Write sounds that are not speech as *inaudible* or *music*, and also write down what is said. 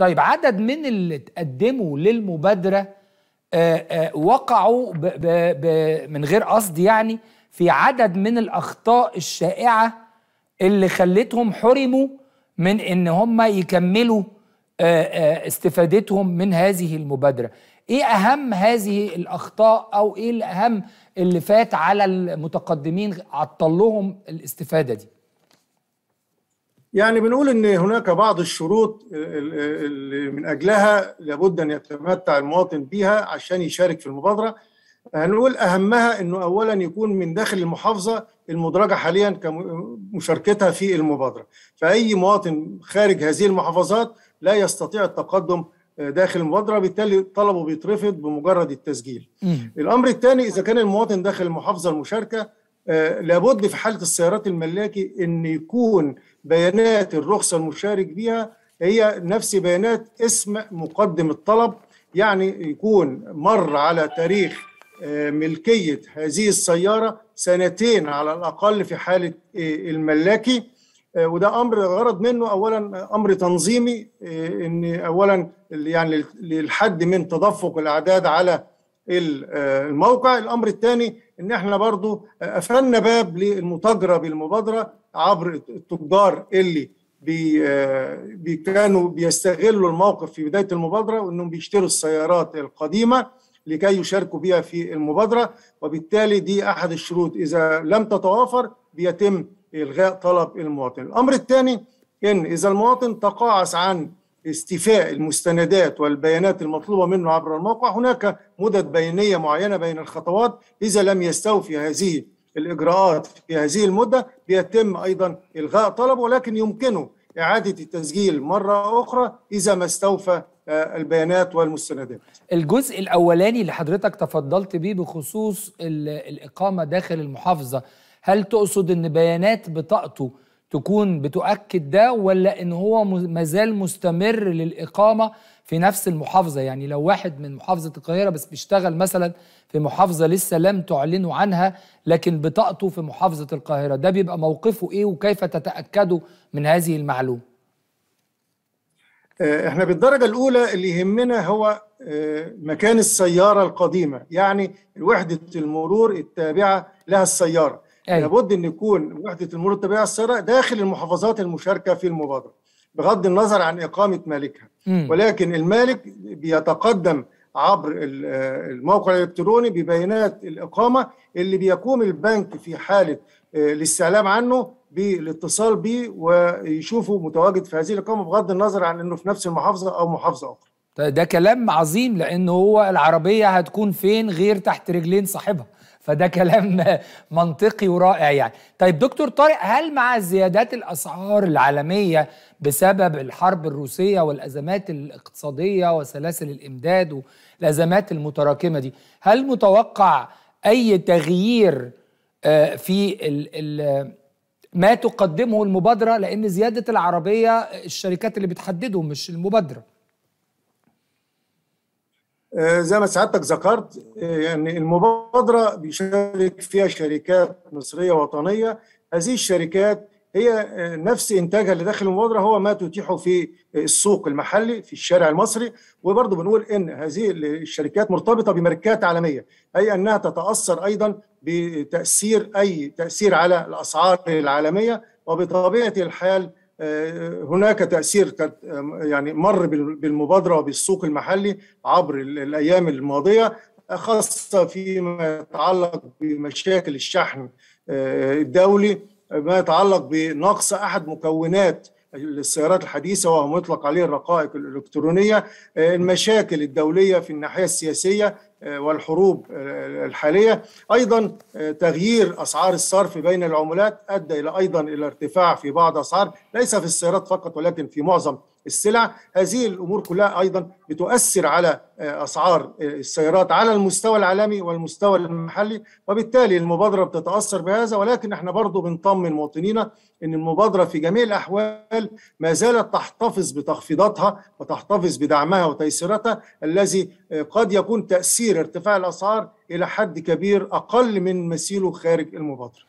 طيب عدد من اللي تقدموا للمبادرة آآ آه، آآ آه، وقعوا بـ بـ بـ من غير قصد يعني في عدد من الأخطاء الشائعة اللي خلتهم حرموا من إن هم يكملوا آآ آه، استفادتهم من هذه المبادرة إيه أهم هذه الأخطاء أو إيه الأهم اللي فات على المتقدمين عطل لهم الاستفادة دي يعني بنقول ان هناك بعض الشروط اللي من اجلها لابد ان يتمتع المواطن بها عشان يشارك في المبادره هنقول اهمها انه اولا يكون من داخل المحافظه المدرجه حاليا كمشاركتها في المبادره فاي مواطن خارج هذه المحافظات لا يستطيع التقدم داخل المبادره بالتالي طلبه بيترفض بمجرد التسجيل الامر الثاني اذا كان المواطن داخل المحافظه المشاركه آه، لابد في حاله السيارات الملاكي ان يكون بيانات الرخصه المشارك بها هي نفس بيانات اسم مقدم الطلب يعني يكون مر على تاريخ آه، ملكيه هذه السياره سنتين على الاقل في حاله آه، الملاكي وده امر غرض منه اولا امر تنظيمي ان اولا يعني للحد من تدفق الاعداد على آه، الموقع الامر الثاني ان احنا برضو قفلنا باب للمتاجره بالمبادره عبر التجار اللي بي آه، كانوا بيستغلوا الموقف في بدايه المبادره وانهم بيشتروا السيارات القديمه لكي يشاركوا بها في المبادره وبالتالي دي احد الشروط اذا لم تتوافر بيتم الغاء طلب المواطن. الامر الثاني ان اذا المواطن تقاعس عن استيفاء المستندات والبيانات المطلوبة منه عبر الموقع هناك مدد بيانيه معينة بين الخطوات إذا لم يستوفي هذه الإجراءات في هذه المدة بيتم أيضا إلغاء طلبه ولكن يمكنه إعادة التسجيل مرة أخرى إذا ما استوفى آه، البيانات والمستندات الجزء الأولاني اللي حضرتك تفضلت بيه بخصوص الإقامة داخل المحافظة هل تقصد أن بيانات بطاقته تكون بتؤكد ده ولا ان هو مازال مستمر للاقامه في نفس المحافظه يعني لو واحد من محافظه القاهره بس بيشتغل مثلا في محافظه لسه لم تعلنوا عنها لكن بطاقته في محافظه القاهره ده بيبقى موقفه ايه وكيف تتاكدوا من هذه المعلومه آه، احنا بالدرجه الاولى اللي يهمنا هو آه، مكان السياره القديمه يعني وحده المرور التابعه لها السياره أيوة. لابد ان يكون وحده المرور الطبيعيه السيره داخل المحافظات المشاركه في المبادره بغض النظر عن اقامه مالكها م. ولكن المالك بيتقدم عبر الموقع الالكتروني ببيانات الاقامه اللي بيقوم البنك في حاله آه، الاستعلام عنه بالاتصال به ويشوفه متواجد في هذه الاقامه بغض النظر عن انه في نفس المحافظه او محافظه اخرى. ده كلام عظيم لان هو العربيه هتكون فين غير تحت رجلين صاحبها. فده كلام *laughs* منطقي ورائع يعني طيب دكتور طارق هل مع زيادات الأسعار العالمية بسبب الحرب الروسية والأزمات الاقتصادية وسلاسل الإمداد والأزمات المتراكمة دي هل متوقع أي تغيير آه، في ما تقدمه المبادرة لأن زيادة العربية الشركات اللي بتحدده مش المبادرة آه، زي ما سعادتك ذكرت آه، يعني المبادرة بيشارك فيها شركات مصرية وطنية هذه الشركات هي آه، نفس إنتاجها اللي داخل المبادرة هو ما تتيحه في السوق المحلي في الشارع المصري وبرضه بنقول إن هذه الشركات مرتبطة بماركات عالمية أي أنها تتأثر أيضا بتأثير أي تأثير على الأسعار العالمية وبطبيعة الحال هناك تاثير يعني مر بالمبادره وبالسوق المحلي عبر الايام الماضيه خاصه فيما يتعلق بمشاكل الشحن آه، الدولي ما يتعلق بنقص احد مكونات السيارات الحديثة وهو مطلق عليه الرقائق الإلكترونية المشاكل الدولية في الناحية السياسية آه، والحروب آه، الحالية أيضا آه، تغيير أسعار الصرف بين العملات أدى إلى أيضا إلى ارتفاع في بعض أسعار ليس في السيارات فقط ولكن في معظم السلع هذه الامور كلها ايضا بتؤثر على آه، اسعار آه، السيارات على المستوى العالمي والمستوى المحلي وبالتالي المبادره بتتاثر بهذا ولكن احنا برضو بنطمن مواطنينا ان المبادره في جميع الاحوال ما زالت تحتفظ بتخفيضاتها وتحتفظ بدعمها وتيسيراتها الذي آه، قد يكون تاثير ارتفاع الاسعار الى حد كبير اقل من مثيله خارج المبادره